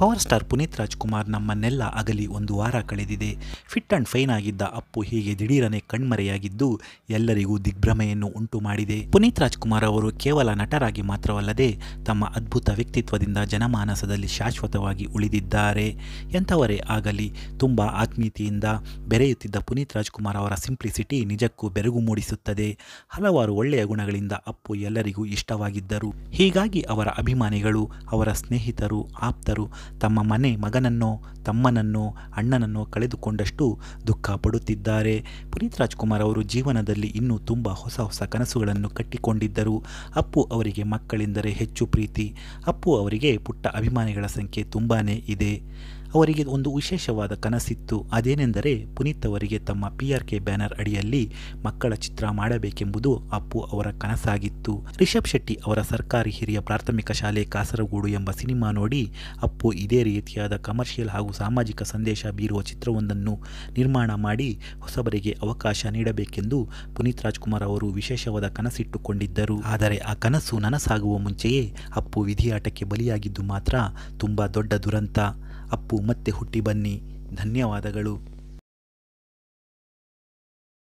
power star Puneeth Rajkumar ನಮ್ಮನ್ನೆಲ್ಲ ಅಗಲಿ ಒಂದು ವಾರ ಕಳೆದಿದೆ ಫಿಟ್ ಆ್ಯಂಡ್ ಫೈನ್ ಆಗಿದ್ದ ಅಪ್ಪು ಹೀಗೆ ದಿಢೀರನೆ ಕಣ್ಮರೆಯಾಗಿದ್ದು ಎಲ್ಲರಿಗೂ ದಿಗ್ಭ್ರಮೆಯನ್ನು ಉಂಟು ಮಾಡಿದೆ ಪುನೀತ್ ರಾಜ್ಕುಮಾರ್ ಅವರು ಕೇವಲ ನಟರಾಗಿ ಮಾತ್ರವಲ್ಲದೆ ತಮ್ಮ ಅದ್ಭುತ ವ್ಯಕ್ತಿತ್ವದಿಂದ ಜನಮಾನಸದಲ್ಲಿ ಶಾಶ್ವತವಾಗಿ ಉಳಿದಿದ್ದಾರೆ ಎಂಥವರೇ ಆಗಲಿ ತುಂಬ ಆತ್ಮೀಯತೆಯಿಂದ ಬೆರೆಯುತ್ತಿದ್ದ ಪುನೀತ್ ರಾಜ್ಕುಮಾರ್ ಅವರ ಸಿಂಪ್ಲಿಸಿಟಿ ನಿಜಕ್ಕೂ ಬೆರಗು ಮೂಡಿಸುತ್ತದೆ ಹಲವಾರು ಒಳ್ಳೆಯ ಗುಣಗಳಿಂದ ಅಪ್ಪು ಎಲ್ಲರಿಗೂ ಇಷ್ಟವಾಗಿದ್ದರು ಹೀಗಾಗಿ ಅವರ ಅಭಿಮಾನಿಗಳು ಅವರ ಸ್ನೇಹಿತರು ಆಪ್ತರು ತಮ್ಮ ಮನೆ ಮಗನನ್ನೋ ತಮ್ಮನನ್ನೋ ಅಣ್ಣನನ್ನೋ ಕಳೆದುಕೊಂಡಷ್ಟು ದುಃಖ ಪಡುತ್ತಿದ್ದಾರೆ ಪುನೀತ್ ರಾಜ್ಕುಮಾರ್ ಅವರು ಜೀವನದಲ್ಲಿ ಇನ್ನೂ ತುಂಬ ಹೊಸ ಹೊಸ ಕನಸುಗಳನ್ನು ಕಟ್ಟಿಕೊಂಡಿದ್ದರು ಅಪ್ಪು ಅವರಿಗೆ ಮಕ್ಕಳೆಂದರೆ ಹೆಚ್ಚು ಪ್ರೀತಿ ಅಪ್ಪು ಅವರಿಗೆ ಪುಟ್ಟ ಅಭಿಮಾನಿಗಳ ಸಂಖ್ಯೆ ತುಂಬಾ ಇದೆ ಅವರಿಗೆ ಒಂದು ವಿಶೇಷವಾದ ಕನಸಿತ್ತು ಅದೇನೆಂದರೆ ಪುನೀತ್ ಅವರಿಗೆ ತಮ್ಮ ಪಿ ಆರ್ ಕೆ ಬ್ಯಾನರ್ ಅಡಿಯಲ್ಲಿ ಮಕ್ಕಳ ಚಿತ್ರ ಮಾಡಬೇಕೆಂಬುದು ಅಪ್ಪು ಅವರ ಕನಸಾಗಿತ್ತು ರಿಷಬ್ ಶೆಟ್ಟಿ ಅವರ ಸರ್ಕಾರಿ ಹಿರಿಯ ಪ್ರಾಥಮಿಕ ಶಾಲೆ ಕಾಸರಗೋಡು ಎಂಬ ಸಿನಿಮಾ ನೋಡಿ ಅಪ್ಪು ಇದೇ ರೀತಿಯಾದ ಕಮರ್ಷಿಯಲ್ ಹಾಗೂ ಸಾಮಾಜಿಕ ಸಂದೇಶ ಬೀರುವ ಚಿತ್ರವೊಂದನ್ನು ನಿರ್ಮಾಣ ಮಾಡಿ ಹೊಸಬರಿಗೆ ಅವಕಾಶ ನೀಡಬೇಕೆಂದು ಪುನೀತ್ ರಾಜ್ಕುಮಾರ್ ಅವರು ವಿಶೇಷವಾದ ಕನಸಿಟ್ಟುಕೊಂಡಿದ್ದರು ಆದರೆ ಆ ಕನಸು ನನಸಾಗುವ ಮುಂಚೆಯೇ ಅಪ್ಪು ವಿಧಿಯಾಟಕ್ಕೆ ಬಲಿಯಾಗಿದ್ದು ಮಾತ್ರ ತುಂಬ ದೊಡ್ಡ ದುರಂತ ಅಪ್ಪು ಮತ್ತೆ ಹುಟ್ಟಿ ಬನ್ನಿ ಧನ್ಯವಾದಗಳು